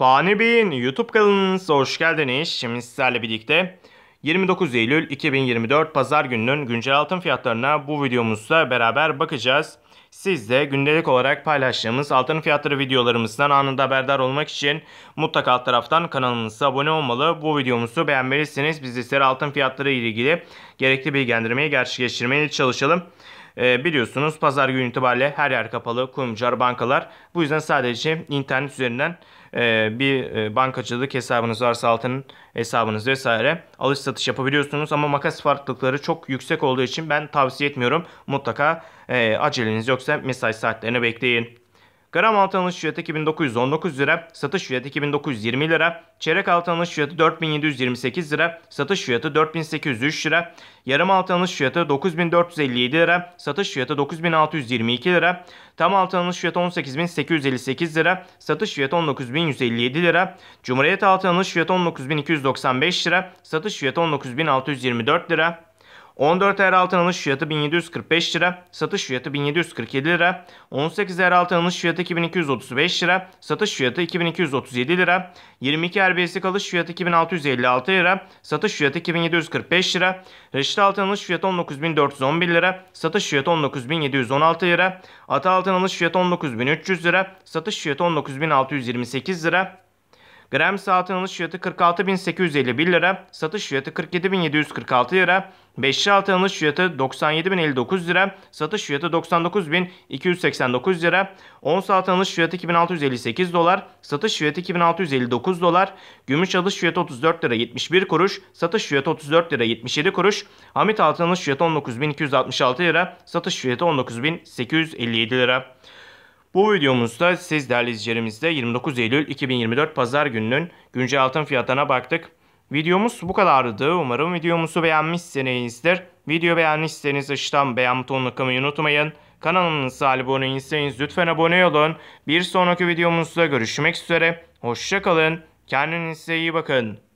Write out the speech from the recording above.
Fani Bey'in YouTube kanalınıza hoş geldiniz. Şimdi sizlerle birlikte 29 Eylül 2024 Pazar gününün güncel altın fiyatlarına bu videomuzda beraber bakacağız. Siz de gündelik olarak paylaştığımız altın fiyatları videolarımızdan anında haberdar olmak için mutlaka alt taraftan kanalımıza abone olmalı. Bu videomuzu beğenmelisiniz. Biz de altın fiyatları ile ilgili gerekli bilgilendirmeyi gerçekleştirmeye çalışalım. Ee, biliyorsunuz pazar günü itibariyle her yer kapalı. Kuyumcular, bankalar. Bu yüzden sadece internet üzerinden e, bir e, bankacılık hesabınız varsa altın hesabınız vesaire alış satış yapabiliyorsunuz. Ama makas farklılıkları çok yüksek olduğu için ben tavsiye etmiyorum. Mutlaka e, aceleniz yoksa mesai saatlerini bekleyin. Gram altın alış fiyatı 2919 lira, satış fiyatı 2920 lira. Çeyrek altın alış fiyatı 4728 lira, satış fiyatı 4803 lira. Yarım altın alış fiyatı 9457 lira, satış fiyatı 9622 lira. Tam altın alış fiyatı 18858 lira, satış fiyatı 19157 lira. Cumhuriyet altın alış fiyatı 19295 lira, satış fiyatı 19624 lira. 14 er altın alış fiyatı 1745 lira, satış fiyatı 1747 lira. 18 er altın alış fiyatı 2235 lira, satış fiyatı 2237 lira. 22 er basic alış fiyatı 2656 lira, satış fiyatı 2745 lira. Reşit altın alış fiyatı 19411 lira, satış fiyatı 19716 lira. Ata altın alış fiyatı 19300 lira, satış fiyatı 19628 lira. Gram saatin alış fiyatı 46.851 lira, satış fiyatı 47.746 lira, 5'li altın alış fiyatı 97.059 lira, satış fiyatı 99.289 lira, 10 altın alış fiyatı 2658 dolar, satış fiyatı 2659 dolar, gümüş alış fiyatı 34 lira 71 kuruş, satış fiyatı 34 lira 77 kuruş, hamit altın alış fiyatı 19.266 lira, satış fiyatı 19.857 lira. Bu videomuzda siz değerli izleyicilerimizle 29 Eylül 2024 Pazar gününün güncel altın fiyatına baktık. Videomuz bu kadardı. Umarım videomuzu beğenmişsinizdir. Video beğenmişseniz aşağıdan beğen butonunu kılmayı unutmayın. Kanalımıza abone değilseniz lütfen abone olun. Bir sonraki videomuzda görüşmek üzere. Hoşçakalın. Kendinize iyi bakın.